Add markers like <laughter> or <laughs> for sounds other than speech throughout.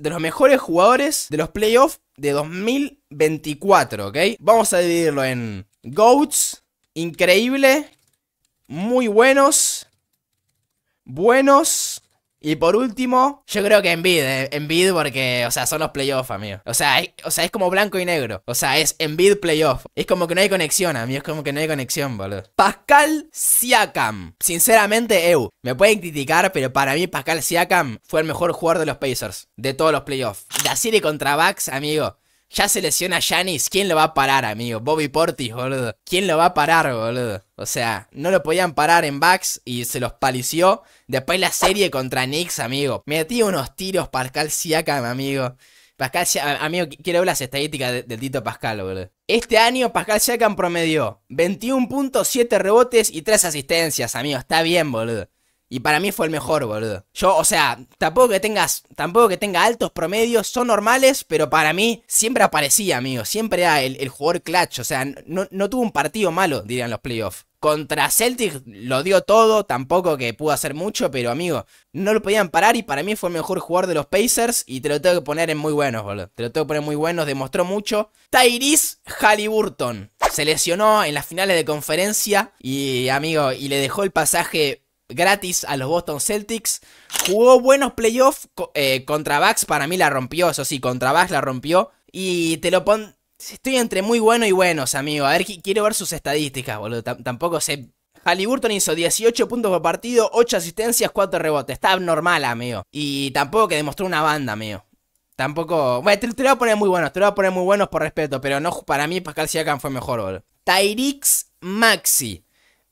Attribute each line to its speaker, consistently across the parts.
Speaker 1: de los mejores jugadores de los playoffs de 2024, ¿ok? Vamos a dividirlo en GOATs, increíble, muy buenos, buenos, y por último, yo creo que Envid, eh. Envid porque, o sea, son los playoffs, amigo. O sea, es, o sea, es como blanco y negro. O sea, es Envid playoff. Es como que no hay conexión, amigo. Es como que no hay conexión, boludo. Pascal Siakam. Sinceramente, Eu. Me pueden criticar, pero para mí Pascal Siakam fue el mejor jugador de los Pacers. De todos los playoffs. La serie contra Bucks, amigo. Ya se lesiona Janis, ¿quién lo va a parar, amigo? Bobby Portis, boludo. ¿Quién lo va a parar, boludo? O sea, no lo podían parar en backs y se los palició. Después la serie contra Knicks, amigo. Metí unos tiros Pascal Siakam, amigo. Pascal Siakam, amigo, quiero ver las estadísticas del Tito Pascal, boludo. Este año Pascal Siakam promedió 21.7 rebotes y 3 asistencias, amigo. Está bien, boludo. Y para mí fue el mejor, boludo. Yo, o sea, tampoco que tengas, tampoco que tenga altos promedios, son normales, pero para mí siempre aparecía, amigo. Siempre era el, jugador clutch. O sea, no, no tuvo un partido malo, dirían los playoffs. Contra Celtic lo dio todo, tampoco que pudo hacer mucho, pero amigo, no lo podían parar y para mí fue el mejor jugador de los Pacers y te lo tengo que poner en muy buenos, boludo. Te lo tengo que poner en muy buenos, demostró mucho. Tyrese Halliburton se lesionó en las finales de conferencia y amigo, y le dejó el pasaje gratis a los Boston Celtics. Jugó buenos playoffs eh, contra Bucks, para mí la rompió, eso sí, contra Bucks la rompió. Y te lo pon... Estoy entre muy bueno y buenos, amigo. A ver, quiero ver sus estadísticas, boludo. tampoco sé Halliburton hizo 18 puntos por partido, 8 asistencias, 4 rebotes. Está abnormal, amigo. Y tampoco que demostró una banda, amigo. Tampoco. Bueno, te, lo voy a poner muy bueno te lo voy a poner muy buenos por respeto, pero no para mí Pascal Siakam fue mejor, boludo. Tyrix Maxi.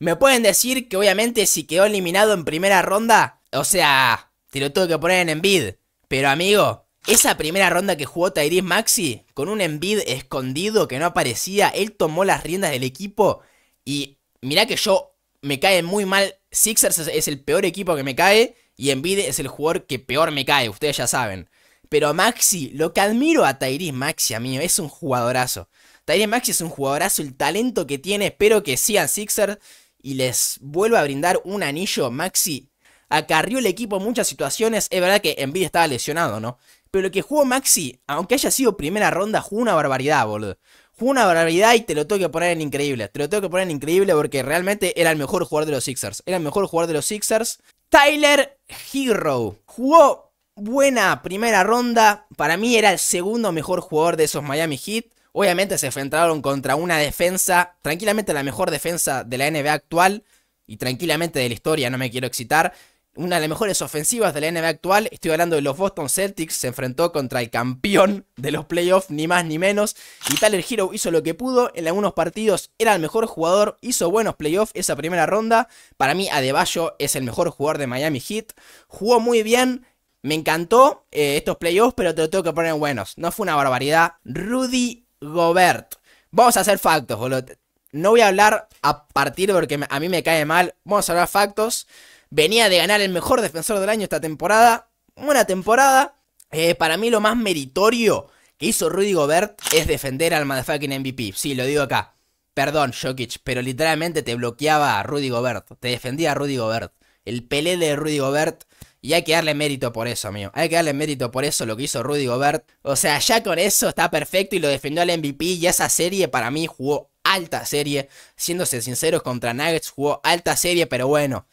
Speaker 1: Me pueden decir que obviamente si quedó eliminado en primera ronda, o sea, te lo que poner en Envid. Pero amigo, esa primera ronda que jugó Tairis Maxi, con un Envid escondido que no aparecía, él tomó las riendas del equipo y mirá que yo me cae muy mal. Sixers es el peor equipo que me cae y Envid es el jugador que peor me cae, ustedes ya saben. Pero Maxi, lo que admiro a Tairis Maxi, amigo, es un jugadorazo. Tairis Maxi es un jugadorazo, el talento que tiene, espero que sigan Sixers y les vuelve a brindar un anillo, Maxi acarrió el equipo en muchas situaciones. Es verdad que Envid estaba lesionado, ¿no? Pero lo que jugó Maxi, aunque haya sido primera ronda, jugó una barbaridad, boludo. Jugó una barbaridad y te lo tengo que poner en increíble. Te lo tengo que poner en increíble porque realmente era el mejor jugador de los Sixers. Era el mejor jugador de los Sixers. Tyler Hero jugó buena primera ronda. Para mí era el segundo mejor jugador de esos Miami Heat. Obviamente se enfrentaron contra una defensa, tranquilamente la mejor defensa de la NBA actual y tranquilamente de la historia, no me quiero excitar. Una de las mejores ofensivas de la NBA actual, estoy hablando de los Boston Celtics, se enfrentó contra el campeón de los playoffs, ni más ni menos. Y Tyler Hero hizo lo que pudo, en algunos partidos era el mejor jugador, hizo buenos playoffs esa primera ronda. Para mí, Adebayo es el mejor jugador de Miami Heat, jugó muy bien, me encantó eh, estos playoffs, pero te lo tengo que poner en buenos. No fue una barbaridad. Rudy Gobert. Vamos a hacer factos, boludo. No voy a hablar a partir porque a mí me cae mal. Vamos a hablar factos. Venía de ganar el mejor defensor del año esta temporada. Una temporada. Eh, para mí lo más meritorio que hizo Rudy Gobert es defender al motherfucking MVP. Sí, lo digo acá. Perdón, Jokic, pero literalmente te bloqueaba a Rudy Gobert. Te defendía a Rudy Gobert. El pelé de Rudy Gobert y hay que darle mérito por eso, amigo. Hay que darle mérito por eso lo que hizo Rudy Gobert. O sea, ya con eso está perfecto y lo defendió al MVP. Y esa serie para mí jugó alta serie. Siéndose sinceros, contra Nuggets jugó alta serie, pero bueno.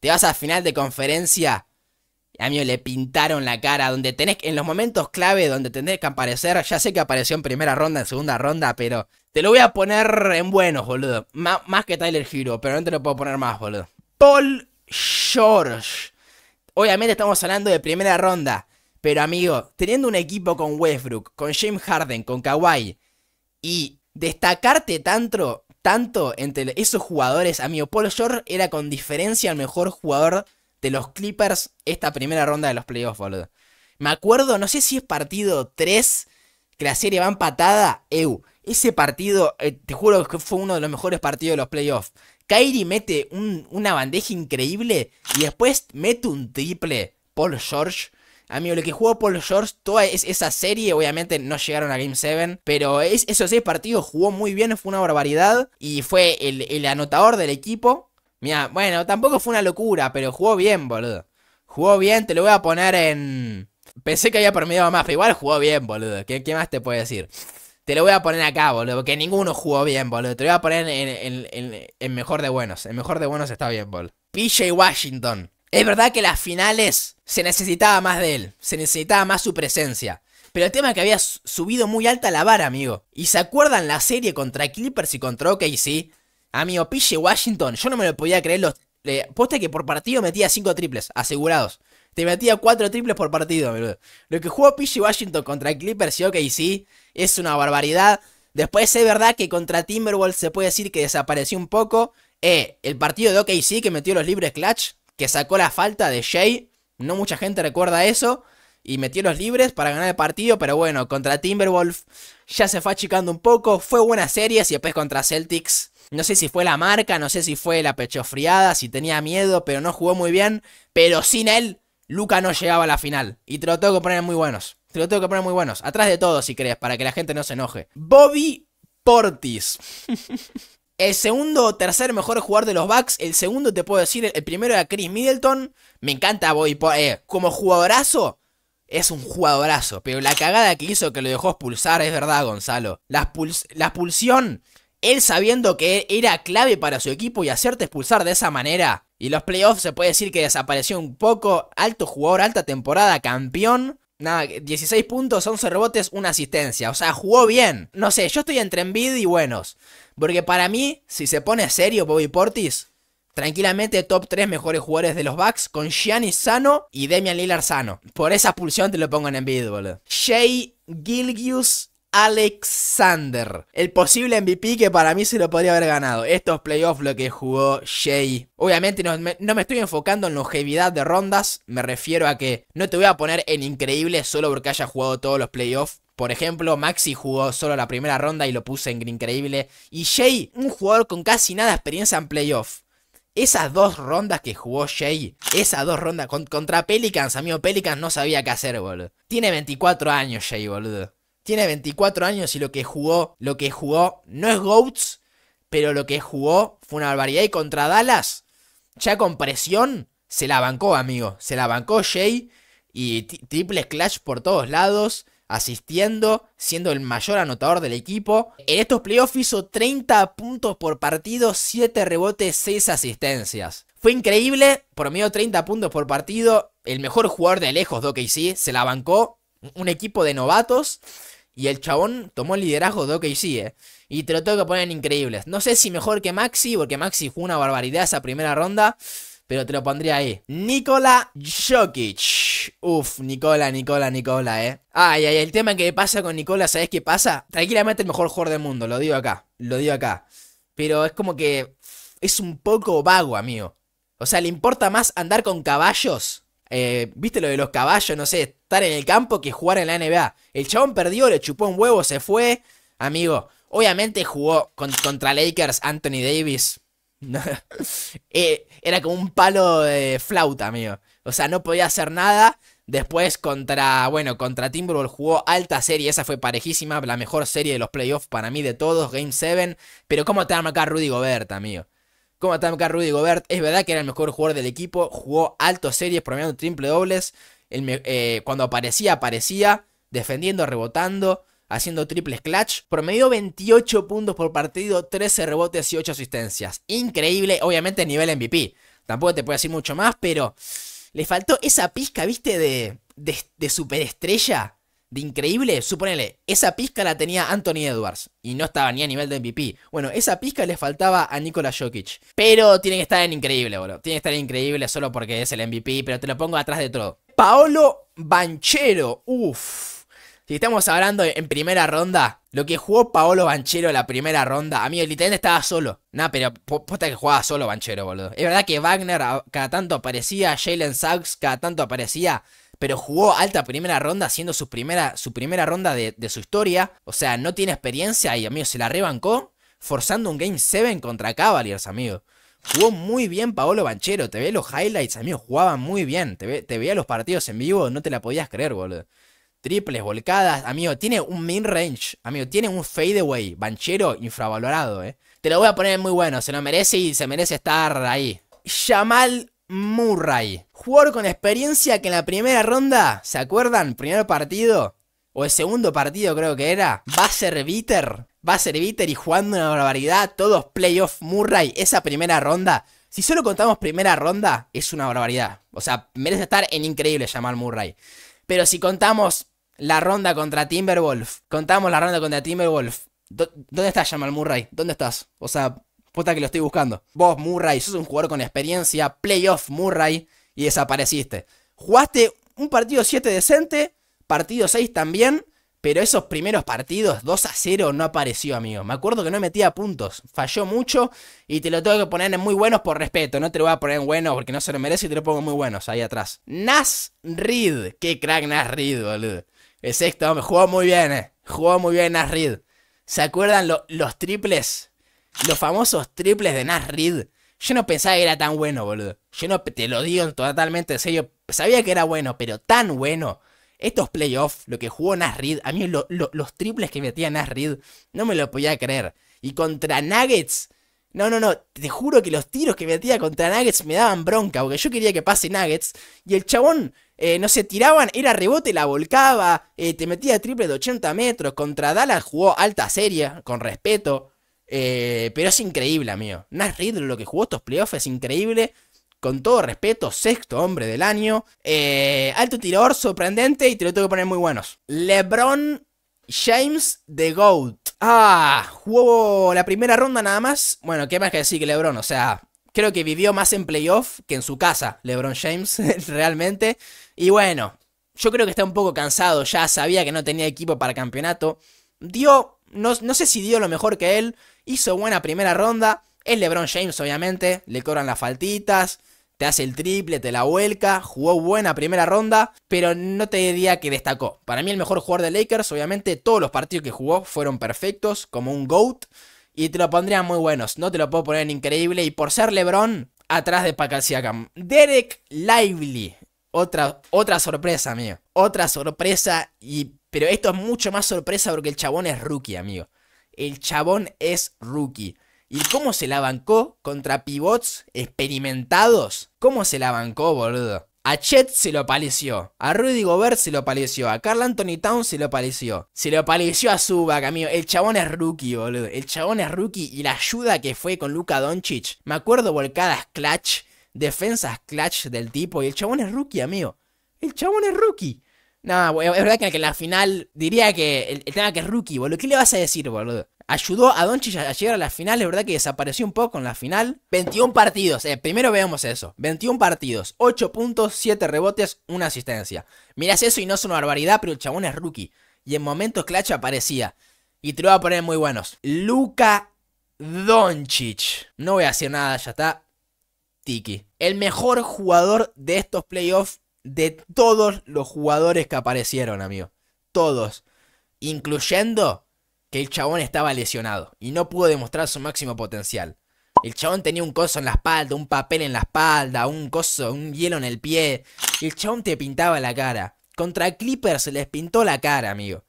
Speaker 1: Te vas a final de conferencia. Y, a mí le pintaron la cara. Donde tenés, en los momentos clave donde tenés que aparecer. Ya sé que apareció en primera ronda, en segunda ronda, pero te lo voy a poner en buenos, boludo. más que Tyler Hero, pero no te lo puedo poner más, boludo. Paul George Obviamente estamos hablando de primera ronda. Pero amigo, teniendo un equipo con Westbrook, con James Harden, con Kawhi. Y destacarte tanto, tanto entre esos jugadores. Amigo, Paul George era con diferencia el mejor jugador de los Clippers esta primera ronda de los playoffs, boludo. Me acuerdo, no sé si es partido 3, que la serie va empatada. Ew, ese partido, eh, te juro que fue uno de los mejores partidos de los playoffs. Kairi mete una bandeja increíble y después mete un triple Paul George. Amigo, lo que jugó Paul George, toda esa serie, obviamente no llegaron a Game 7, pero es, esos seis partidos jugó muy bien, fue una barbaridad y fue el, anotador del equipo. Mira, bueno, tampoco fue una locura, pero jugó bien, boludo. Jugó bien, te lo voy a poner en... Pensé que había permitido más, pero igual jugó bien, boludo. ¿Qué, qué más te puedo decir? Te lo voy a poner acá, boludo, que ninguno jugó bien, boludo. Te lo voy a poner en, en, mejor de buenos. En mejor de buenos está bien, boludo. PJ Washington. Es verdad que las finales se necesitaba más de él, se necesitaba más su presencia. Pero el tema es que había subido muy alta la vara, amigo. ¿Y se acuerdan la serie contra Clippers y contra OKC? Amigo, PJ Washington, yo no me lo podía creer los... Eh, posta que por partido metía 5 triples, asegurados te metía cuatro triples por partido, Lo que jugó PG Washington contra Clippers y OKC es una barbaridad. Después es verdad que contra Timberwolf se puede decir que desapareció un poco. Eh, el partido de OKC que metió los libres clutch, que sacó la falta de Shea. No mucha gente recuerda eso. Y metió los libres para ganar el partido. Pero bueno, contra Timberwolf. ya se fue achicando un poco. Fue buena serie. Y después contra Celtics. No sé si fue la marca, no sé si fue la pechofriada, si tenía miedo, pero no jugó muy bien. Pero sin él, Luca no llegaba a la final. Y te lo tengo que poner muy buenos. Te lo tengo que poner muy buenos. Atrás de todo, si crees, para que la gente no se enoje. Bobby Portis. <laughs> el segundo o tercer mejor jugador de los Bucks. El segundo, te puedo decir, el primero era Chris Middleton. Me encanta Bobby Portis. Eh, como jugadorazo, es un jugadorazo. Pero la cagada que hizo que lo dejó expulsar es verdad, Gonzalo. la expulsión, él sabiendo que era clave para su equipo y hacerte expulsar de esa manera y los playoffs se puede decir que desapareció un poco. Alto jugador, alta temporada, campeón. Nada, 16 puntos, 11 rebotes, una asistencia. O sea, jugó bien. No sé, yo estoy entre Envid y buenos. Porque para mí, si se pone serio Bobby Portis, tranquilamente top 3 mejores jugadores de los Bucks con Giannis sano y Demian Lillard sano. Por esa pulsión te lo pongo en Envid, boludo. Shea Gilgius Alexander, el posible MVP que para mí se lo podría haber ganado. Estos playoffs lo que jugó Shea. Obviamente no me, estoy enfocando en longevidad de rondas, me refiero a que no te voy a poner en increíble solo porque haya jugado todos los playoffs. Por ejemplo, Maxi jugó solo la primera ronda y lo puse en increíble. Y Shea, un jugador con casi nada de experiencia en playoffs. Esas dos rondas que jugó Shea, esas dos rondas contra Pelicans, amigo Pelicans no sabía qué hacer, boludo. Tiene 24 años Shea, boludo. Tiene 24 años y lo que jugó, lo que jugó no es Goats, pero lo que jugó fue una barbaridad. Y contra Dallas, ya con presión, se la bancó, amigo. Se la bancó Jay y triple clash por todos lados, asistiendo, siendo el mayor anotador del equipo. En estos playoffs hizo 30 puntos por partido, 7 rebotes, 6 asistencias. Fue increíble, promedio 30 puntos por partido, el mejor jugador de lejos de Sí, se la bancó, un equipo de novatos y el chabón tomó el liderazgo de OKC, ¿eh? Y te lo tengo que poner increíbles. No sé si mejor que Maxi, porque Maxi fue una barbaridad esa primera ronda. Pero te lo pondría ahí. Nikola Jokic. Uf, Nikola, Nikola, Nikola, eh. Ay, ay, el tema que pasa con Nikola, ¿sabes qué pasa? Tranquilamente el mejor jugador del mundo, lo digo acá. Lo digo acá. Pero es como que es un poco vago, amigo. O sea, le importa más andar con caballos. Eh, ¿Viste lo de los caballos? No sé, estar en el campo que jugar en la NBA. El chabón perdió, le chupó un huevo, se fue. Amigo, obviamente jugó contra Lakers Anthony Davis. <laughs> Eh, era como un palo de flauta, amigo. O sea, no podía hacer nada. Después contra, bueno, contra Timberwolves jugó alta serie, esa fue parejísima, la mejor serie de los playoffs para mí de todos, Game 7. Pero ¿cómo te va a Rudy Gobert, amigo? ¿Cómo te va a Rudy Gobert? Es verdad que era el mejor jugador del equipo, jugó alto series, promediando triple dobles, eh, cuando aparecía, aparecía, defendiendo, rebotando, haciendo triples clutch. Promedió 28 puntos por partido, 13 rebotes y 8 asistencias. Increíble, obviamente a nivel MVP. Tampoco te puedo decir mucho más, pero le faltó esa pizca, viste, de, de, superestrella, de increíble. Suponele, esa pizca la tenía Anthony Edwards y no estaba ni a nivel de MVP. Bueno, esa pizca le faltaba a Nikola Jokic. Pero tiene que estar en increíble, boludo. Tiene que estar en increíble solo porque es el MVP, pero te lo pongo atrás de todo. Paolo Banchero. uff, Si estamos hablando en primera ronda, lo que jugó Paolo Banchero en la primera ronda, amigo, literalmente estaba solo. no, pero posta que jugaba solo Banchero, boludo. Es verdad que Wagner cada tanto aparecía, Jalen Sachs cada tanto aparecía pero jugó alta primera ronda siendo su primera, su primera ronda de, de, su historia. O sea, no tiene experiencia y, amigo, se la rebancó forzando un Game 7 contra Cavaliers, amigo. Jugó muy bien Paolo Banchero. Te ve los highlights, amigo. Jugaba muy bien. Te, ve, veía los partidos en vivo. No te la podías creer, boludo. Triples, volcadas. Amigo, tiene un min range. Amigo, tiene un fadeaway. Banchero infravalorado, eh. Te lo voy a poner muy bueno. Se lo merece y se merece estar ahí. Jamal Murray. Jugador con experiencia que en la primera ronda, ¿se acuerdan? Primer partido. O el segundo partido creo que era. Va a ser bitter va a ser viter y jugando una barbaridad, todos playoff Murray, esa primera ronda. Si solo contamos primera ronda, es una barbaridad. O sea, merece estar en increíble llamar Murray. Pero si contamos la ronda contra Timberwolf, contamos la ronda contra Timberwolf, ¿dónde estás Jamal Murray? ¿Dónde estás? O sea, puta que lo estoy buscando. Vos, Murray, sos un jugador con experiencia, playoff Murray, y desapareciste. Jugaste un partido 7 decente, partido 6 también, pero esos primeros partidos, 2 a 0, no apareció, amigo. Me acuerdo que no metía puntos. Falló mucho y te lo tengo que poner en muy buenos por respeto. No te lo voy a poner en bueno porque no se lo merece y te lo pongo muy buenos ahí atrás. Nas Reed. Qué crack Nas Reed, boludo. Es esto, hombre. Jugó muy bien, eh. Jugó muy bien Nas Reed. ¿Se acuerdan los triples? Los famosos triples de Nas Reed. Yo no pensaba que era tan bueno, boludo. Yo no te lo digo totalmente en serio. Sabía que era bueno, pero tan bueno estos playoffs, lo que jugó Reed. a mí los triples que metía Reed, no me lo podía creer. Y contra Nuggets, no, no, no, te juro que los tiros que metía contra Nuggets me daban bronca, porque yo quería que pase Nuggets. Y el chabón, eh, no se tiraban, era rebote, la volcaba, eh, te metía triple de 80 metros. Contra Dallas jugó alta serie, con respeto. Eh, pero es increíble, amigo. Nas lo que jugó estos playoffs es increíble con todo respeto, sexto hombre del año. Eh, alto tirador, sorprendente y te lo tengo que poner muy buenos. LeBron James The Goat. Ah, jugó la primera ronda nada más. Bueno, ¿qué más que decir que LeBron? O sea, creo que vivió más en playoff que en su casa, LeBron James, <laughs> realmente. Y bueno, yo creo que está un poco cansado, ya sabía que no tenía equipo para campeonato. Dio, no sé si dio lo mejor que él, hizo buena primera ronda. Es LeBron James, obviamente. Le cobran las faltitas. Te hace el triple, te la vuelca. Jugó buena primera ronda. Pero no te diría que destacó. Para mí, el mejor jugador de Lakers, obviamente, todos los partidos que jugó fueron perfectos. Como un GOAT. Y te lo pondría muy buenos. No te lo puedo poner en increíble. Y por ser LeBron, atrás de Pakal Siakam. Derek Lively. Otra, otra sorpresa, amigo. Otra sorpresa. Y, pero esto es mucho más sorpresa porque el chabón es rookie, amigo. El chabón es rookie. ¿Y cómo se la bancó contra pivots experimentados? ¿Cómo se la bancó, boludo? A Chet se lo paleció, a Rudy Gobert se lo paleció, a Carl Anthony Town se lo paleció, se lo paleció a Zubac, amigo. El chabón es rookie, boludo. El chabón es rookie y la ayuda que fue con Luka Doncic. Me acuerdo volcadas clutch, defensas clutch del tipo y el chabón es rookie, amigo. El chabón es rookie. No, es verdad que en la final diría que el, tema que es rookie, boludo. ¿Qué le vas a decir, boludo? Ayudó a Doncic a, llegar a la final, es verdad que desapareció un poco en la final. 21 partidos, eh, primero veamos eso. 21 partidos, 8 puntos, 7 rebotes, una asistencia. Mirás eso y no es una barbaridad, pero el chabón es rookie. Y en momentos clutch aparecía. Y te lo voy a poner muy buenos. Luca Doncic. No voy a decir nada, ya está. Tiki. El mejor jugador de estos playoffs de todos los jugadores que aparecieron, amigo. Todos. Incluyendo que el chabón estaba lesionado y no pudo demostrar su máximo potencial. El chabón tenía un coso en la espalda, un papel en la espalda, un coso, un hielo en el pie. El chabón te pintaba la cara. Contra Clippers les pintó la cara, amigo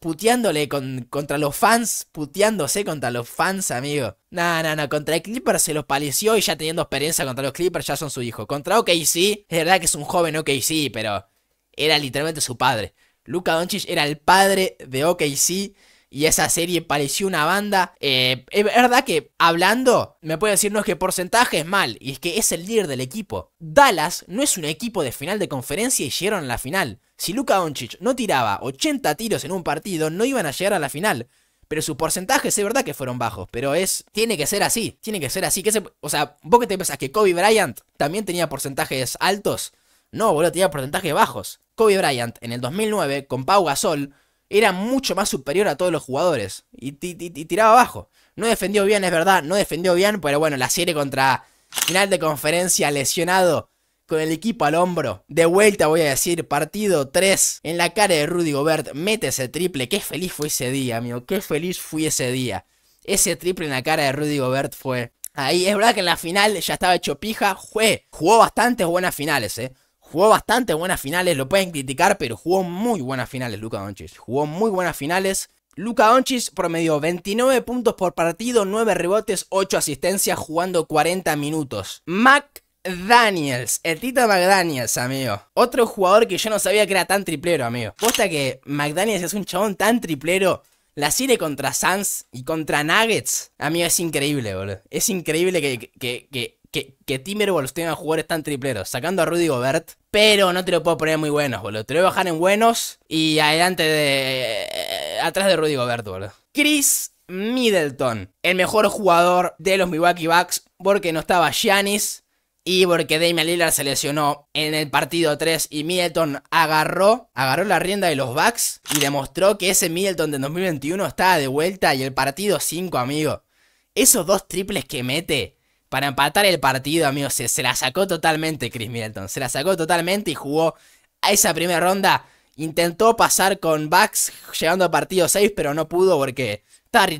Speaker 1: puteándole contra los fans, puteándose contra los fans, amigo. No, no, no, contra el Clippers se los palició y ya teniendo experiencia contra los Clippers ya son su hijo. Contra OKC, es verdad que es un joven OKC, pero era literalmente su padre. Luca Doncic era el padre de OKC y esa serie pareció una banda. Eh, es verdad que hablando, me puede decir, no es que porcentaje es mal, y es que es el líder del equipo. Dallas no es un equipo de final de conferencia y llegaron a la final. Si Luka Doncic no tiraba 80 tiros en un partido, no iban a llegar a la final. Pero sus porcentajes es verdad que fueron bajos, pero es tiene que ser así, tiene que ser así. Que o sea, vos que te pensás que Kobe Bryant también tenía porcentajes altos. No, boludo, tenía porcentajes bajos. Kobe Bryant en el 2009 con Pau Gasol era mucho más superior a todos los jugadores y, y tiraba bajo. No defendió bien, es verdad, no defendió bien, pero bueno, la serie contra final de conferencia lesionado con el equipo al hombro. De vuelta voy a decir, partido 3, en la cara de Rudy Gobert, mete ese triple, qué feliz fue ese día, amigo, qué feliz fui ese día. Ese triple en la cara de Rudy Gobert fue... Ahí es verdad que en la final ya estaba hecho pija, Jue, jugó bastantes buenas finales, eh. Jugó bastantes buenas finales, lo pueden criticar, pero jugó muy buenas finales Luca Doncic. Jugó muy buenas finales. Luca Doncic promedió 29 puntos por partido, 9 rebotes, 8 asistencias jugando 40 minutos. Mac Daniels, el Tito McDaniels, amigo. Otro jugador que yo no sabía que era tan triplero, amigo. Posta que McDaniels es un chabón tan triplero. La serie contra Sans y contra Nuggets, amigo, es increíble, boludo. Es increíble que, que, que, que, que Timberwolves tenga jugadores tan tripleros, sacando a Rudy Gobert. Pero no te lo puedo poner muy buenos, boludo. Te lo voy a bajar en buenos y adelante de. Eh, atrás de Rudy Gobert, boludo. Chris Middleton, el mejor jugador de los Milwaukee Bucks, porque no estaba Giannis. Y porque Damian Lillard se lesionó en el partido 3 y Middleton agarró, agarró la rienda de los Bucks y demostró que ese Middleton de 2021 estaba de vuelta y el partido 5, amigo. Esos dos triples que mete para empatar el partido, amigo, se, se la sacó totalmente Chris Middleton. Se la sacó totalmente y jugó a esa primera ronda. Intentó pasar con Bucks llegando al partido 6, pero no pudo porque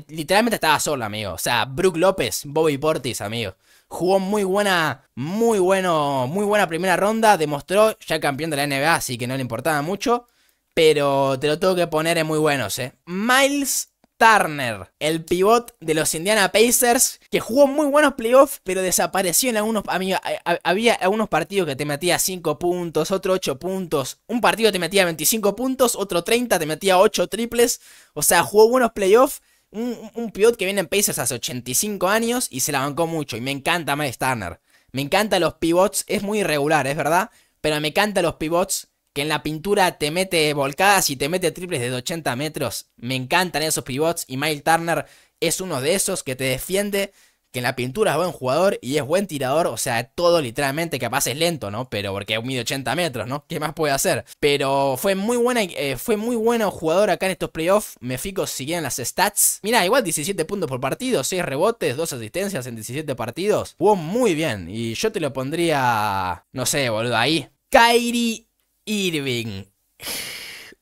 Speaker 1: literalmente estaba solo, amigo. O sea, Brook López, Bobby Portis, amigo jugó muy buena, muy bueno, muy buena primera ronda, demostró ya campeón de la NBA, así que no le importaba mucho, pero te lo tengo que poner en muy buenos, eh. Miles Turner, el pivot de los Indiana Pacers, que jugó muy buenos playoffs, pero desapareció en algunos. había algunos partidos que te metía 5 puntos, otro 8 puntos. Un partido te metía 25 puntos, otro 30, te metía 8 triples. O sea, jugó buenos playoffs, un, pivot que viene en Pacers hace 85 años y se la bancó mucho. Y me encanta Miles Turner. Me encanta los pivots. Es muy irregular, es verdad. Pero me encanta los pivots que en la pintura te mete volcadas y te mete triples de 80 metros. Me encantan esos pivots y Miles Turner es uno de esos que te defiende que en la pintura es buen jugador y es buen tirador, o sea, todo literalmente capaz es lento, ¿no? Pero porque mide 80 metros, ¿no? ¿Qué más puede hacer? Pero fue muy buena, eh, fue muy bueno jugador acá en estos playoffs, me fico si las stats. mira igual 17 puntos por partido, 6 rebotes, 2 asistencias en 17 partidos, jugó muy bien y yo te lo pondría, no sé, boludo, ahí. Kyrie Irving.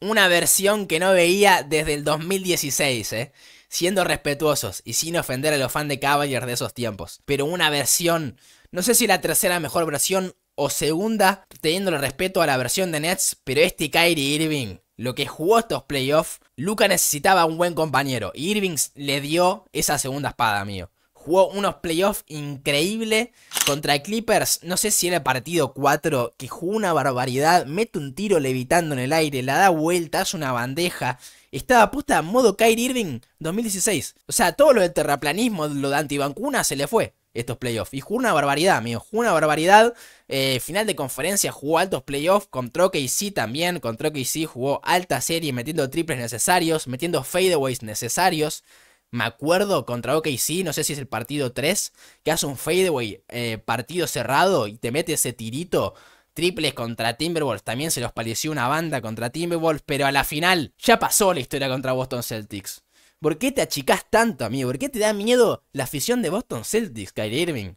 Speaker 1: Una versión que no veía desde el 2016, ¿eh? siendo respetuosos y sin ofender a los fans de Cavaliers de esos tiempos. Pero una versión, no sé si la tercera mejor versión o segunda, teniendo el respeto a la versión de Nets, pero este Kyrie Irving, lo que jugó estos playoffs, Luca necesitaba un buen compañero y Irving le dio esa segunda espada, mío. Jugó unos playoffs increíbles contra Clippers. No sé si era partido 4, que jugó una barbaridad. Mete un tiro levitando en el aire, la da vuelta, hace una bandeja. Estaba puesta a modo Kyrie Irving 2016. O sea, todo lo de terraplanismo, lo de antivacuna se le fue estos playoffs. Y jugó una barbaridad, amigo. Jugó una barbaridad. Eh, final de conferencia jugó altos playoffs. y sí también. y OKC jugó alta serie metiendo triples necesarios, metiendo fadeaways necesarios me acuerdo, contra OKC, no sé si es el partido 3, que hace un fadeaway eh, partido cerrado y te mete ese tirito. Triples contra Timberwolves, también se los pareció una banda contra Timberwolves, pero a la final ya pasó la historia contra Boston Celtics. ¿Por qué te achicás tanto, amigo? ¿Por qué te da miedo la afición de Boston Celtics, Kyle Irving?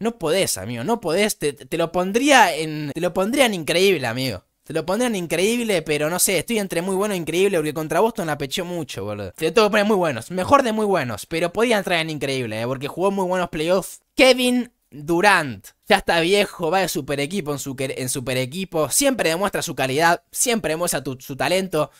Speaker 1: No podés, amigo, no podés. Te, te lo pondría en. Te lo pondría en increíble, amigo se lo pondrían increíble, pero no sé, estoy entre muy bueno e increíble porque contra Boston la pechó mucho, boludo. Te lo tengo que poner muy buenos, mejor de muy buenos, pero podía entrar en increíble, eh, porque jugó muy buenos playoffs. Kevin Durant. Ya está viejo, va de super equipo en, super equipo. Siempre demuestra su calidad, siempre demuestra su talento.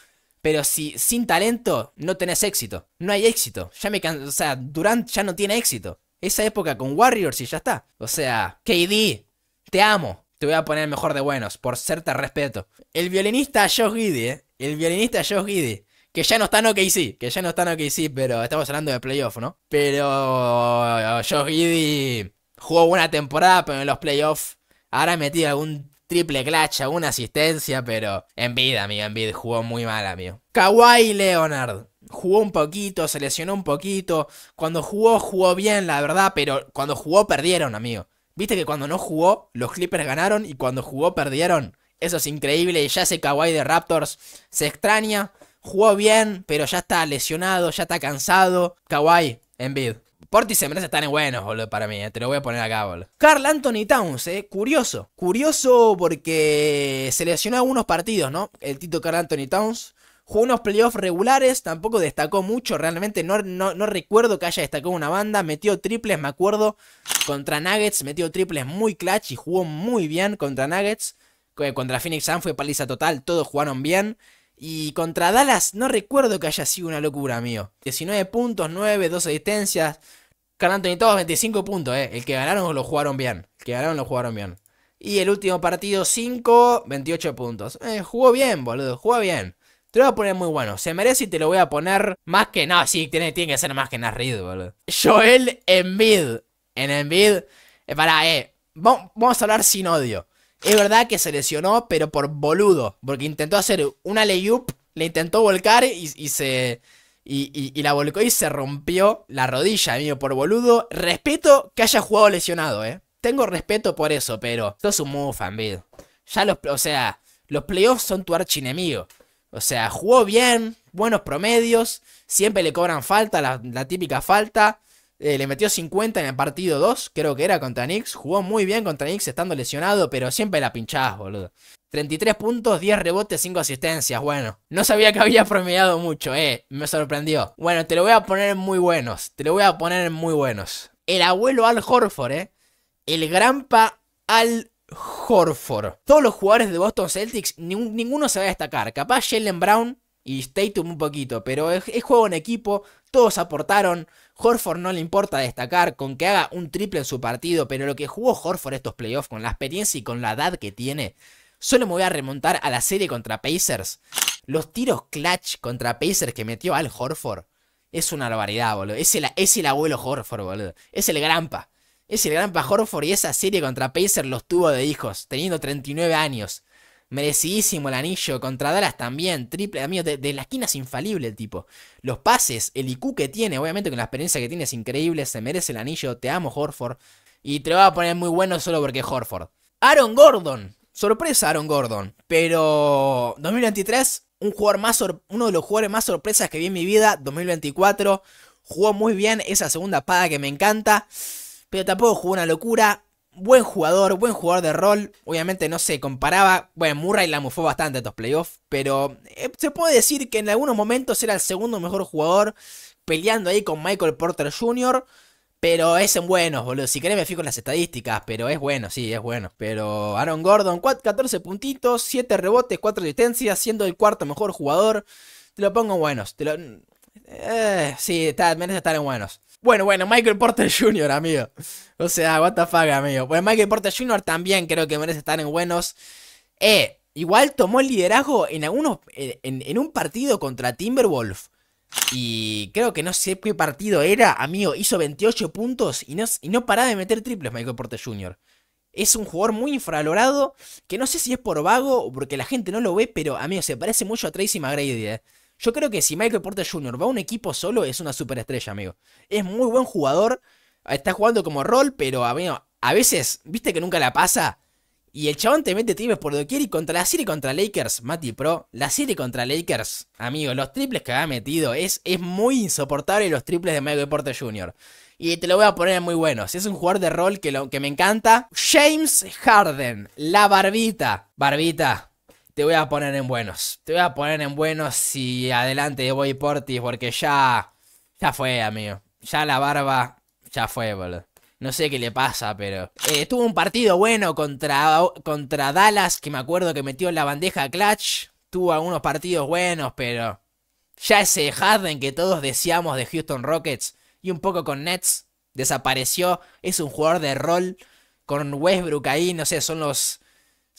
Speaker 1: Pero si sin talento no tenés éxito. No hay éxito. Ya me can... O sea, Durant ya no tiene éxito. Esa época con Warriors y ya está. O sea, KD, te amo te voy a poner el mejor de buenos, por serte respeto. El violinista Josh Giddy, ¿eh? El violinista Josh Giddy. Que ya no está en sí que ya no está que sí pero estamos hablando de playoff, ¿no? Pero eh, Josh Giddy jugó buena temporada, pero en los playoffs ahora metido algún triple clutch, alguna asistencia, pero en vida, amigo, en vida jugó muy mal, amigo. Kawhi Leonard jugó un poquito, se lesionó un poquito. Cuando jugó, jugó bien, la verdad, pero cuando jugó perdieron, amigo. Viste que cuando no jugó, los Clippers ganaron y cuando jugó, perdieron. Eso es increíble. Ya ese Kawhi de Raptors se extraña. Jugó bien, pero ya está lesionado, ya está cansado. Kawhi, bid Portis se merece estar en buenos, boludo, para mí. Eh. Te lo voy a poner acá, boludo. Carl Anthony Towns, eh. Curioso. Curioso porque se lesionó algunos partidos, ¿no? El Tito Carl Anthony Towns. Jugó unos playoffs regulares, tampoco destacó mucho, realmente no, no, recuerdo que haya destacado una banda. Metió triples, me acuerdo, contra Nuggets, metió triples muy clutch y jugó muy bien contra Nuggets. Eh, contra Phoenix Sun fue paliza total, todos jugaron bien. Y contra Dallas no recuerdo que haya sido una locura, mío. 19 puntos, 9, 12 asistencias. Carl Anthony todos 25 puntos, eh. El que ganaron lo jugaron bien. El que ganaron lo jugaron bien. Y el último partido 5, 28 puntos. Eh, jugó bien, boludo, jugó bien. Te lo voy a poner muy bueno. Se merece y te lo voy a poner más que. nada sí, tiene, tiene que ser más que Nasrid, boludo. Joel Envid. En Envid. Eh, para eh. Vamos a hablar sin odio. Es verdad que se lesionó, pero por boludo. Porque intentó hacer una layup, le intentó volcar y, se. Y, la volcó y se rompió la rodilla, amigo, por boludo. Respeto que haya jugado lesionado, eh. Tengo respeto por eso, pero. Esto es un move, Envid. Ya los. O sea, los playoffs son tu archienemigo. O sea, jugó bien, buenos promedios, siempre le cobran falta, la, típica falta. Eh, le metió 50 en el partido 2, creo que era contra Nix. Jugó muy bien contra Nix estando lesionado, pero siempre la pinchás, boludo. 33 puntos, 10 rebotes, 5 asistencias. Bueno, no sabía que había promediado mucho, eh. Me sorprendió. Bueno, te lo voy a poner muy buenos. Te lo voy a poner muy buenos. El abuelo Al Horford, eh. El granpa Al Horford. Todos los jugadores de Boston Celtics, ninguno se va a destacar. Capaz Jalen Brown y Tatum un poquito, pero es, juego en equipo, todos aportaron. Horford no le importa destacar con que haga un triple en su partido, pero lo que jugó Horford estos playoffs con la experiencia y con la edad que tiene, solo me voy a remontar a la serie contra Pacers. Los tiros clutch contra Pacers que metió al Horford es una barbaridad, boludo. Es el, es el abuelo Horford, boludo. Es el granpa es el gran Horford y esa serie contra Pacer los tuvo de hijos, teniendo 39 años. Merecidísimo el anillo, contra Dallas también, triple, amigo, de, la esquina es infalible el tipo. Los pases, el IQ que tiene, obviamente con la experiencia que tiene es increíble, se merece el anillo, te amo Horford. Y te lo va a poner muy bueno solo porque es Horford. Aaron Gordon, sorpresa Aaron Gordon, pero 2023, un jugador más uno de los jugadores más sorpresas que vi en mi vida, 2024, jugó muy bien esa segunda espada que me encanta pero tampoco jugó una locura. Buen jugador, buen jugador de rol. Obviamente no se comparaba. Bueno, Murray la mufó bastante estos playoffs, pero eh, se puede decir que en algunos momentos era el segundo mejor jugador peleando ahí con Michael Porter Jr. Pero es en buenos, boludo. Si querés me fijo en las estadísticas, pero es bueno, sí, es bueno. Pero Aaron Gordon, 14 puntitos, 7 rebotes, 4 asistencias, siendo el cuarto mejor jugador. Te lo pongo en buenos. Te lo... Eh, sí, está, merece estar en buenos. Bueno, bueno, Michael Porter <laughs> Jr., amigo. O sea, what the fuck, amigo. pues Michael Porter Jr. también creo que merece estar en buenos. Eh, igual tomó el liderazgo en algunos. Eh, en, un partido contra Timberwolf. Y creo que no sé qué partido era, amigo. Hizo 28 puntos y no, y no paraba de meter triples Michael Porter Jr. Es un jugador muy infralorado, Que no sé si es por vago o porque la gente no lo ve, pero amigo, se parece mucho a Tracy McGrady, eh. Yo creo que si Michael Porter Jr. va a un equipo solo, es una superestrella, amigo. Es muy buen jugador, está jugando como rol, pero amigo, a veces, viste que nunca la pasa. Y el chabón te mete triples por doquier y contra la serie contra Lakers, Mati Pro, la serie contra Lakers, amigo, los triples que ha metido, es, es muy insoportable los triples de Michael Porter Jr. Y te lo voy a poner muy bueno. Si es un jugador de rol que, lo, que me encanta, James Harden, la barbita. Barbita, te voy a poner en buenos. Te voy a poner en buenos y adelante de Boy Portis porque ya. Ya fue, amigo. Ya la barba. Ya fue, boludo. No sé qué le pasa, pero. Eh, tuvo un partido bueno contra, contra Dallas, que me acuerdo que metió en la bandeja Clutch. Tuvo algunos partidos buenos, pero. Ya ese Harden que todos deseamos de Houston Rockets y un poco con Nets desapareció. Es un jugador de rol. Con Westbrook ahí, no sé, son los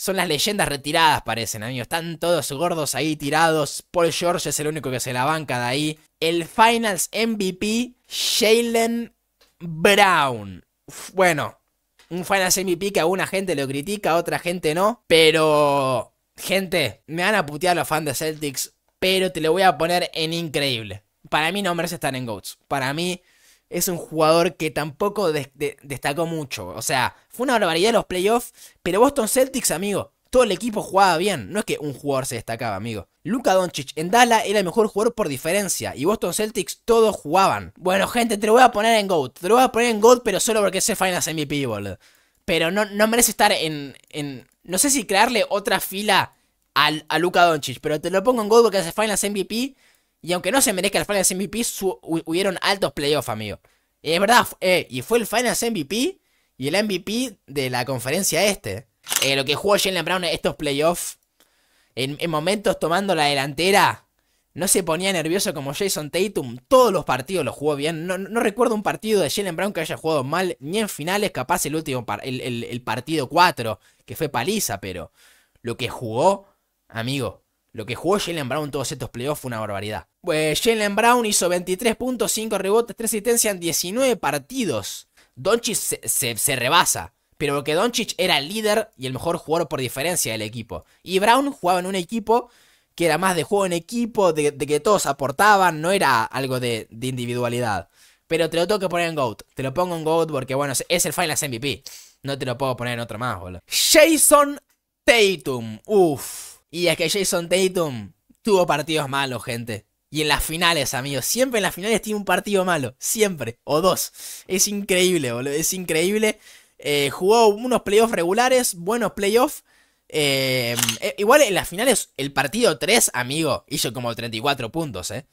Speaker 1: son las leyendas retiradas, parecen, amigos. Están todos gordos ahí tirados. Paul George es el único que se la banca de ahí. El Finals MVP, Jalen Brown. bueno, un Finals MVP que alguna una gente lo critica, otra gente no. Pero, gente, me van a putear los fans de Celtics, pero te lo voy a poner en increíble. Para mí no merece estar en GOATS. Para mí es un jugador que tampoco destacó mucho. O sea, fue una barbaridad los playoffs, pero Boston Celtics, amigo, todo el equipo jugaba bien. No es que un jugador se destacaba, amigo. Luka Doncic en Dallas era el mejor jugador por diferencia. Y Boston Celtics todos jugaban. Bueno, gente, te lo voy a poner en GOAT. Te lo voy a poner en gold pero solo porque hace Finals MVP, boludo. Pero no, no merece estar en, No sé si crearle otra fila a, a Luka Doncic, pero te lo pongo en GOAT porque hace Finals MVP y aunque no se merezca el Finals MVP, hubieron altos playoffs, amigo. Es verdad, eh, y fue el Finals MVP y el MVP de la conferencia este. Eh, lo que jugó Jalen Brown en estos playoffs, en, momentos tomando la delantera, no se ponía nervioso como Jason Tatum. Todos los partidos los jugó bien. No, recuerdo un partido de Jalen Brown que haya jugado mal, ni en finales, capaz el último el partido 4, que fue paliza, pero lo que jugó, amigo, lo que jugó Jalen Brown todos estos playoffs fue una barbaridad. Pues Jalen Brown hizo 23.5 rebotes, 3 asistencias en 19 partidos. Doncic se, se, rebasa. Pero que Doncic era el líder y el mejor jugador por diferencia del equipo. Y Brown jugaba en un equipo que era más de juego en equipo, de, que todos aportaban, no era algo de, individualidad. Pero te lo tengo que poner en GOAT. Te lo pongo en GOAT porque, bueno, es el Finals MVP. No te lo puedo poner en otro más, boludo. Jason Tatum. Uff. Y es que Jason Tatum tuvo partidos malos, gente. Y en las finales, amigos. Siempre en las finales tiene un partido malo. Siempre. O dos. Es increíble, boludo. Es increíble. Eh, jugó unos playoffs regulares, buenos playoffs. Eh, eh, igual en las finales, el partido 3, amigo, hizo como 34 puntos, eh.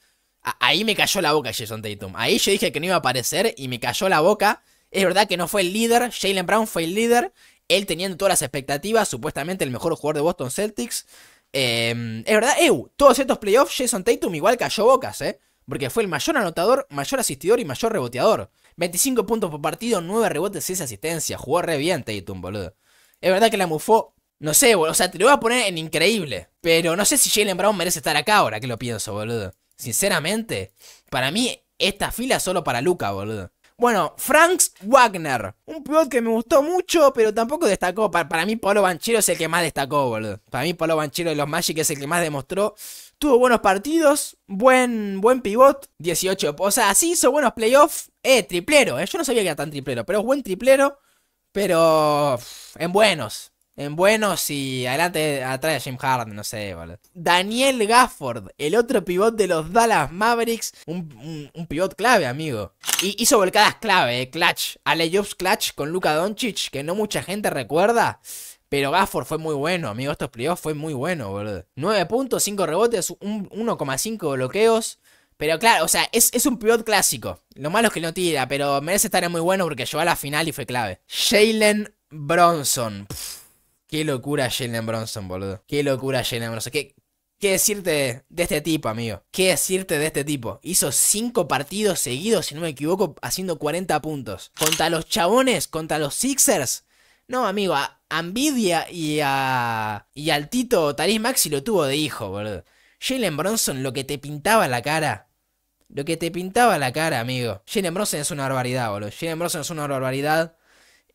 Speaker 1: Ahí me cayó la boca Jason Tatum. Ahí yo dije que no iba a aparecer y me cayó la boca. Es verdad que no fue el líder, Jalen Brown fue el líder él teniendo todas las expectativas, supuestamente el mejor jugador de Boston Celtics. Em, es verdad, Ew, todos estos playoffs, Jason Tatum igual cayó bocas, ¿eh? Porque fue el mayor anotador, mayor asistidor y mayor reboteador. 25 puntos por partido, 9 rebotes, 6 asistencias. Jugó re bien Tatum, boludo. Es verdad que la mufó, no sé, boludo. O sea, te lo voy a poner en increíble. Pero no sé si Jalen Brown merece estar acá ahora que lo pienso, boludo. Sinceramente, para mí, esta fila es solo para Luca, boludo. Bueno, Franks Wagner. Un pivot que me gustó mucho, pero tampoco destacó. Para, mí, Polo Banchero es el que más destacó, boludo. Para mí, Polo Banchero de los Magic es el que más demostró. Tuvo buenos partidos, buen, buen pivot, 18. O sea, sí hizo buenos playoffs. Eh, triplero, eh. Yo no sabía que era tan triplero, pero es buen triplero. Pero. en buenos en buenos y adelante atrás de Jim Harden, no sé, boludo. Daniel Gafford, el otro pivot de los Dallas Mavericks, un, un, pivot clave, amigo. Y hizo volcadas clave, eh, clutch clutch, Jobs clutch con Luka Doncic, que no mucha gente recuerda. Pero Gafford fue muy bueno, amigo. Estos playoffs fue muy bueno, boludo. 9 puntos, 5 rebotes, 1,5 bloqueos. Pero claro, o sea, es, un pivot clásico. Lo malo es que no tira, pero merece estar muy bueno porque llegó a la final y fue clave. Jalen Bronson. Qué locura Jalen Bronson, boludo. Qué locura Jalen Bronson. ¿Qué, decirte de este tipo, amigo? ¿Qué decirte de este tipo? Hizo cinco partidos seguidos, si no me equivoco, haciendo 40 puntos. Contra los chabones, contra los Sixers. No, amigo, a Ambidia y a. y al Tito Taris Maxi lo tuvo de hijo, boludo. Jalen Bronson, lo que te pintaba la cara. Lo que te pintaba la cara, amigo. Jalen Bronson es una barbaridad, boludo. Jalen Bronson es una barbaridad.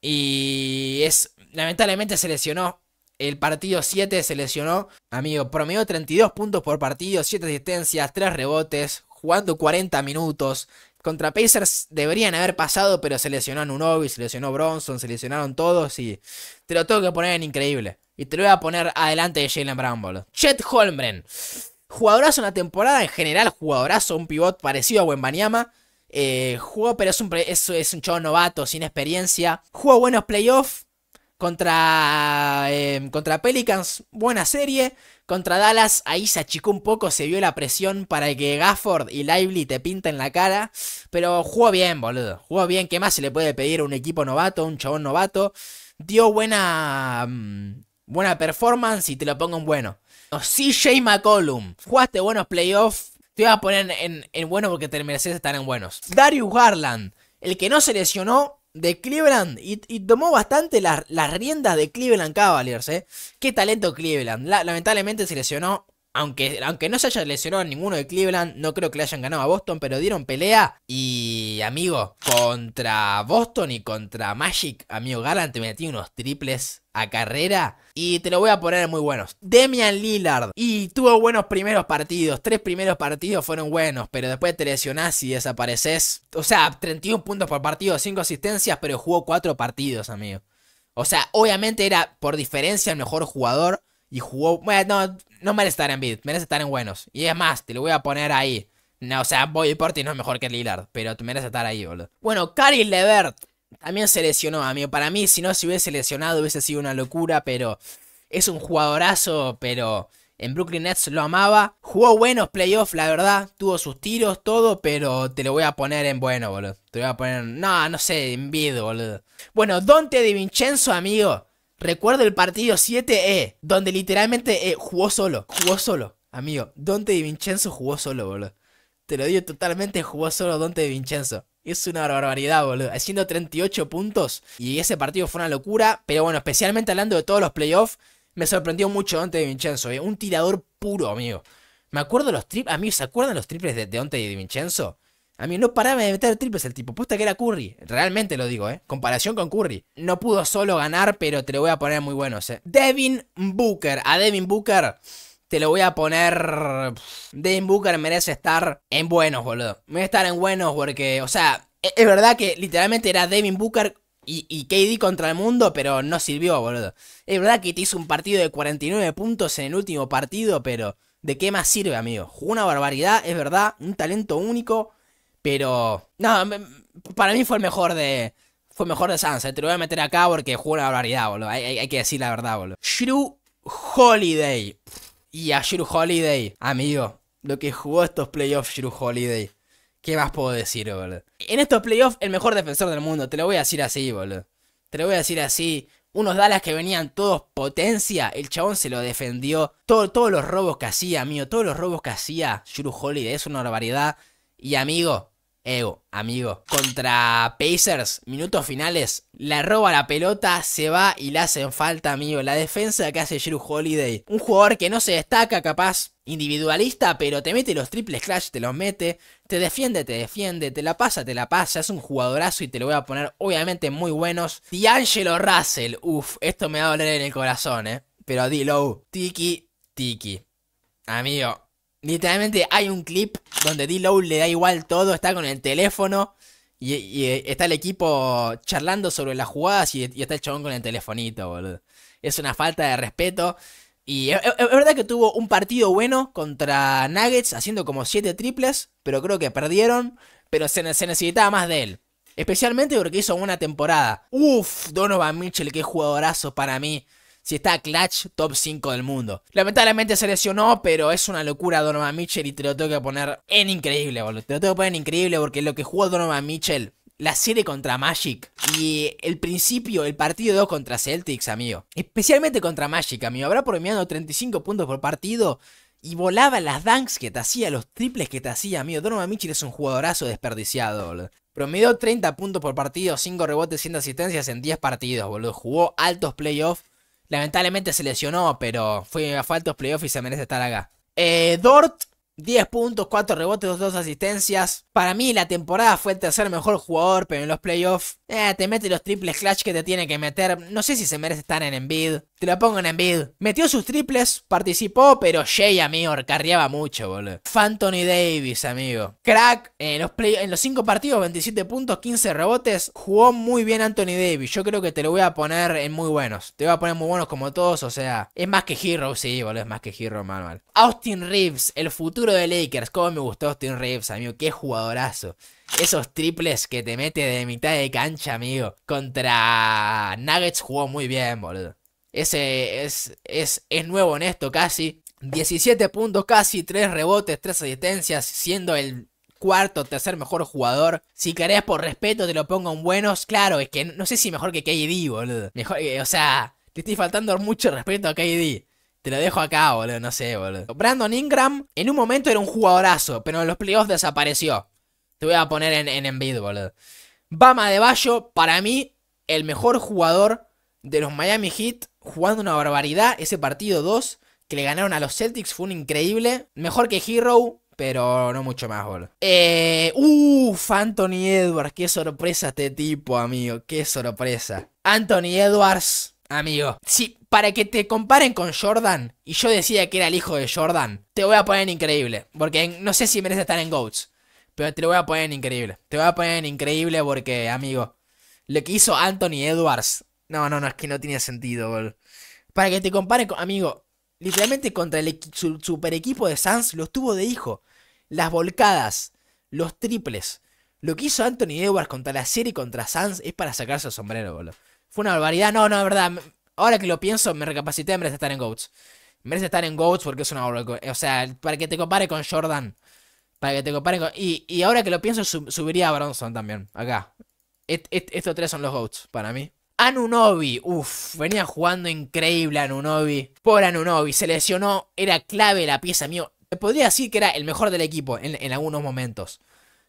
Speaker 1: Y es. Lamentablemente se lesionó. El partido 7 se lesionó. Amigo, promedió 32 puntos por partido, 7 asistencias, 3 rebotes, jugando 40 minutos. Contra Pacers deberían haber pasado, pero se lesionó Nunovi, se lesionó Bronson, se lesionaron todos y te lo tengo que poner en increíble. Y te lo voy a poner adelante de Jalen Bramble. Chet Holmgren. Jugadorazo en la temporada, en general jugadorazo, un pivot parecido a Wembanyama eh, jugó, pero es un, es, un chavo novato, sin experiencia. Jugó buenos playoffs contra, em, contra Pelicans, buena serie. Contra Dallas, ahí se achicó un poco, se vio la presión para que Gafford y Lively te pinten la cara. Pero jugó bien, boludo. Jugó bien. ¿Qué más se le puede pedir a un equipo novato, un chabón novato? Dio buena, mm, buena performance y te lo pongo en bueno. CJ McCollum, jugaste buenos playoffs te voy a poner en, bueno porque te mereces estar en buenos. Darius Garland, el que no se lesionó de Cleveland y, tomó bastante las riendas de Cleveland Cavaliers. ¿eh? Qué talento Cleveland. lamentablemente se lesionó. Aunque, aunque no se haya lesionado ninguno de Cleveland, no creo que le hayan ganado a Boston, pero dieron pelea. Y, amigo, contra Boston y contra Magic, amigo Garland te metí unos triples a carrera. Y te lo voy a poner muy buenos. Demian Lillard. Y tuvo buenos primeros partidos. Tres primeros partidos fueron buenos. Pero después te lesionás y desapareces. O sea, 31 puntos por partido, 5 asistencias. Pero jugó 4 partidos, amigo. O sea, obviamente era por diferencia el mejor jugador. Y jugó. Bueno, no, merece estar en beat. Merece estar en buenos. Y es más, te lo voy a poner ahí. No, o sea, Boy ti no es mejor que Lillard. Pero te merece estar ahí, boludo. Bueno, Caris Levert. También se lesionó, amigo. Para mí, si no se hubiese lesionado, hubiese sido una locura, pero es un jugadorazo, pero en Brooklyn Nets lo amaba. Jugó buenos playoffs, la verdad. Tuvo sus tiros, todo, pero te lo voy a poner en bueno, boludo. Te lo voy a poner en... No, no sé, en vid, boludo. Bueno, Dante Di Vincenzo, amigo. Recuerdo el partido 7E, e, donde literalmente eh, jugó solo. Jugó solo, amigo. Dante Di Vincenzo jugó solo, boludo. Te lo digo totalmente, jugó solo Dante Di Vincenzo. Es una barbaridad, boludo. Haciendo 38 puntos. Y ese partido fue una locura. Pero bueno, especialmente hablando de todos los playoffs, me sorprendió mucho Dante de Vincenzo. Eh. Un tirador puro, amigo. Me acuerdo los triples. mí ¿se acuerdan los triples de, Dante y Vincenzo? A mí no paraba de meter triples el tipo. Puesta que era Curry. Realmente lo digo, ¿eh? Comparación con Curry. No pudo solo ganar, pero te lo voy a poner muy bueno. ¿eh? Devin Booker. A Devin Booker te lo voy a poner. Devin Booker merece estar en buenos, boludo. Merece estar en buenos porque, o sea, e-, es verdad que literalmente era Devin Booker y, y, KD contra el mundo, pero no sirvió, boludo. Es verdad que te hizo un partido de 49 puntos en el último partido, pero ¿de qué más sirve, amigo? Jugó una barbaridad, es verdad, un talento único, pero. No, para mí fue el mejor de. Fue mejor de Sans, te lo voy a meter acá porque jugó una barbaridad, boludo. Hay, hay que decir la verdad, boludo. Shrew Holiday. Y a Shiru Holiday, amigo, lo que jugó estos playoffs Shiru Holiday. ¿Qué más puedo decir, boludo? En estos playoffs, el mejor defensor del mundo, te lo voy a decir así, boludo. Te lo voy a decir así. Unos Dallas que venían todos potencia, el chabón se lo defendió. todos los robos que hacía, amigo, todos los robos que hacía Shiru Holiday, es una barbaridad. Y amigo, Ego, amigo. Contra Pacers, minutos finales. La roba la pelota, se va y le hacen falta, amigo. La defensa que hace Jeru Holiday. Un jugador que no se destaca, capaz individualista, pero te mete los triples clash, te los mete. Te defiende, te defiende, te la pasa, te la pasa. Es un jugadorazo y te lo voy a poner, obviamente, muy buenos. D'Angelo Russell. Uf, esto me va a doler en el corazón, eh. Pero dilo, low tiki, tiki. Amigo, Literalmente hay un clip donde D-Low le da igual todo, está con el teléfono y, eh, está el equipo charlando sobre las jugadas y, está el chabón con el telefonito, boludo. Es una falta de respeto. Y es, verdad que tuvo un partido bueno contra Nuggets haciendo como 7 triples, pero creo que perdieron, pero se, se necesitaba más de él. Especialmente porque hizo una temporada. Uff, Donovan Mitchell, qué jugadorazo para mí si está Clutch, top 5 del mundo. Lamentablemente se lesionó, pero es una locura Donovan Mitchell y te lo tengo que poner en increíble, boludo. Te lo tengo que poner en increíble porque lo que jugó Donovan Mitchell la serie contra Magic y el principio, el partido 2 contra Celtics, amigo. Especialmente contra Magic, amigo. Habrá promediado 35 puntos por partido y volaba las dunks que te hacía, los triples que te hacía, amigo. Donovan Mitchell es un jugadorazo desperdiciado, boludo. Promedió 30 puntos por partido, 5 rebotes, 100 asistencias en 10 partidos, boludo. Jugó altos playoffs Lamentablemente se lesionó, pero fue a faltos playoffs y se merece estar acá. Eh, Dort, 10 puntos, 4 rebotes, 2 asistencias. Para mí la temporada fue el tercer mejor jugador, pero en los playoffs eh, te mete los triples clutch que te tiene que meter. No sé si se merece estar en Embiid. Te lo pongo en vid Metió sus triples, participó, pero Shea, amigo, recarriaba mucho, boludo. Anthony Davis, amigo. Crack, en los, en los 5 partidos, 27 puntos, 15 rebotes. Jugó muy bien Anthony Davis. Yo creo que te lo voy a poner en muy buenos. Te voy a poner muy buenos como todos, o sea, es más que Hero, sí, boludo, es más que Hero, Manuel. Austin Reeves, el futuro de Lakers. Cómo me gustó Austin Reeves, amigo, qué jugadorazo. Esos triples que te mete de mitad de cancha, amigo. Contra Nuggets jugó muy bien, boludo. Ese es, es, nuevo en esto casi. 17 puntos casi, 3 rebotes, 3 asistencias, siendo el cuarto, tercer mejor jugador. Si querés por respeto te lo pongo en buenos, claro, es que no sé si mejor que KD, boludo. Mejor, eh, o sea, te estoy faltando mucho respeto a KD. Te lo dejo acá, boludo, no sé, boludo. Brandon Ingram en un momento era un jugadorazo, pero en los playoffs desapareció. Te voy a poner en, en boludo. Bama de Bayo, para mí, el mejor jugador de los Miami Heat jugando una barbaridad. Ese partido 2 que le ganaron a los Celtics fue un increíble. Mejor que Hero, pero no mucho más, boludo. Eh, uff, Anthony Edwards. Qué sorpresa este tipo, amigo. Qué sorpresa. Anthony Edwards, amigo. Sí, para que te comparen con Jordan, y yo decía que era el hijo de Jordan, te voy a poner en increíble. Porque no sé si merece estar en GOATS. Pero te lo voy a poner en increíble. Te voy a poner en increíble porque, amigo, lo que hizo Anthony Edwards no, no, no, es que no tenía sentido, boludo. Para que te compare con, amigo, literalmente contra el super equipo de Sans lo estuvo de hijo. Las volcadas, los triples. Lo que hizo Anthony Edwards contra la serie contra Sans es para sacarse el sombrero, boludo. Fue una barbaridad. No, no, es verdad. Ahora que lo pienso, me recapacité, merece estar en GOATS. Merece estar en GOATS porque es una O sea, para que te compare con Jordan. Para que te compare con. Y, ahora que lo pienso, subiría a Bronson también. Acá. estos tres son los GOATS para mí. Anunobi, uff, venía jugando increíble Anunobi. Por Anunobi, se lesionó, era clave la pieza, mío. Podría decir que era el mejor del equipo en, algunos momentos.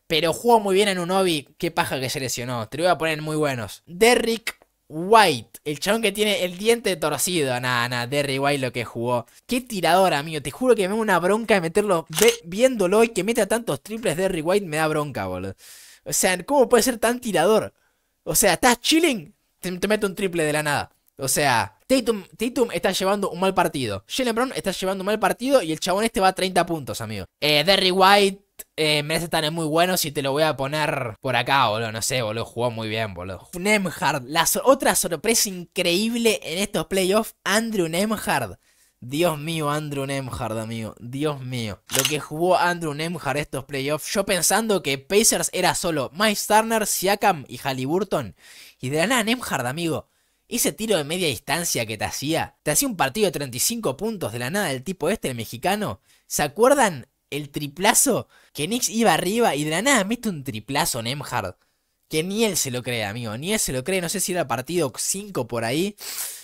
Speaker 1: Pero jugó muy bien Anunobi, qué paja que se lesionó, te lo voy a poner muy buenos. Derrick White, el chabón que tiene el diente torcido. nada, nada, Derrick White lo que jugó. Qué tirador, amigo. Te juro que me da una bronca de meterlo viéndolo y que meta tantos triples Derrick White me da bronca, boludo. O sea, ¿cómo puede ser tan tirador? O sea, ¿estás chilling? te, mete un triple de la nada. O sea, Tatum, está llevando un mal partido. Jalen Brown está llevando un mal partido y el chabón este va a 30 puntos, amigo. Eh, Derry White eh, merece estar muy bueno si te lo voy a poner por acá, boludo. No sé, boludo. Jugó muy bien, boludo. Nemhard, la otra sorpresa increíble en estos playoffs. Andrew Nemhard. Dios mío, Andrew Nemhard, amigo. Dios mío. Lo que jugó Andrew Nemhard estos playoffs. Yo pensando que Pacers era solo Mike Starner, Siakam y Halliburton. Y de la nada, Nemhard, amigo. Ese tiro de media distancia que te hacía, te hacía un partido de 35 puntos de la nada del tipo este, el mexicano. ¿Se acuerdan el triplazo? Que Nix iba arriba y de la nada mete un triplazo Nemhard. Que ni él se lo cree, amigo. Ni él se lo cree. No sé si era partido 5 por ahí.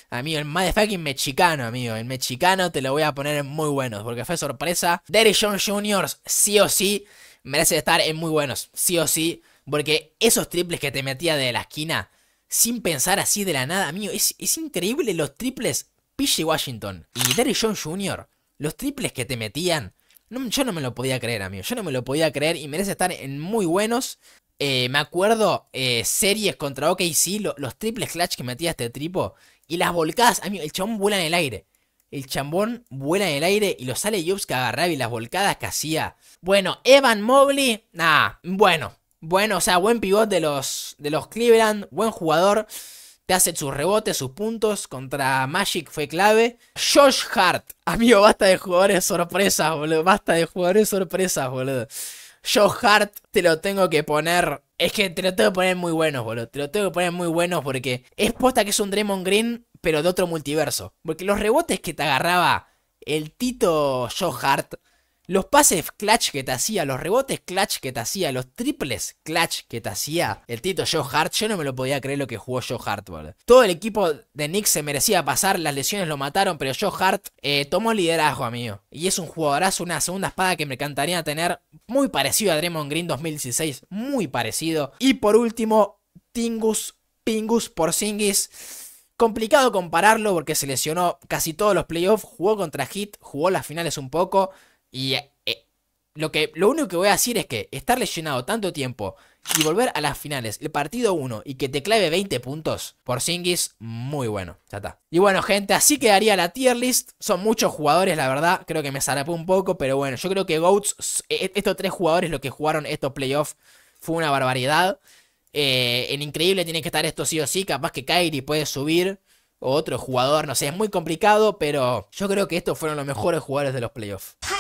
Speaker 1: Amigo, el motherfucking mexicano, amigo. El mexicano te lo voy a poner en muy buenos. Porque fue sorpresa. Derry Jones Jr. sí o sí merece estar en muy buenos. Sí o sí. Porque esos triples que te metía de la esquina sin pensar así de la nada, amigo. Es, increíble los triples PG Washington y Derry John Jr., los triples que te metían. No, yo no me lo podía creer, amigo. Yo no me lo podía creer y merece estar en muy buenos. Eh, me acuerdo eh, series contra OKC, los triples clutch que metía este tripo. y las volcadas. Amigo, el chabón vuela en el aire. El chambón vuela en el aire y lo sale Jobs que agarraba y las volcadas que hacía. Bueno, Evan Mobley. Nah, bueno, bueno, o sea, buen pivot de los, de los Cleveland, buen jugador. Te hace sus rebotes, sus puntos. Contra Magic fue clave. Josh Hart. Amigo, basta de jugadores sorpresas, boludo. Basta de jugadores sorpresas, boludo. Josh Hart te lo tengo que poner. Es que te lo tengo que poner muy buenos, boludo. Te lo tengo que poner muy buenos porque es posta que es un Draymond Green, pero de otro multiverso. Porque los rebotes que te agarraba el Tito Josh Hart los pases clutch que te hacía, los rebotes clutch que te hacía, los triples clutch que te hacía el Tito Joe Hart, yo no me lo podía creer lo que jugó Joe Hart. Todo el equipo de Knicks se merecía pasar, las lesiones lo mataron, pero Joe Hart eh, tomó liderazgo, amigo. Y es un jugadorazo, una segunda espada que me encantaría tener, muy parecido a Draymond Green 2016, muy parecido. Y por último, Tingus, Pingus por singis Complicado compararlo porque se lesionó casi todos los playoffs, jugó contra Hit, jugó las finales un poco, y eh, eh, lo, que, lo único que voy a decir es que estar lesionado tanto tiempo y volver a las finales, el partido 1 y que te clave 20 puntos por Singis, muy bueno. Ya está. Y bueno, gente, así quedaría la tier list. Son muchos jugadores, la verdad. Creo que me zarapó un poco, pero bueno, yo creo que Goats, eh, estos tres jugadores, Lo que jugaron estos playoffs, fue una barbaridad. en increíble tiene que estar esto sí o sí. Capaz que Kairi puede subir. otro jugador, no sé, es muy complicado, pero yo creo que estos fueron los mejores jugadores de los playoffs.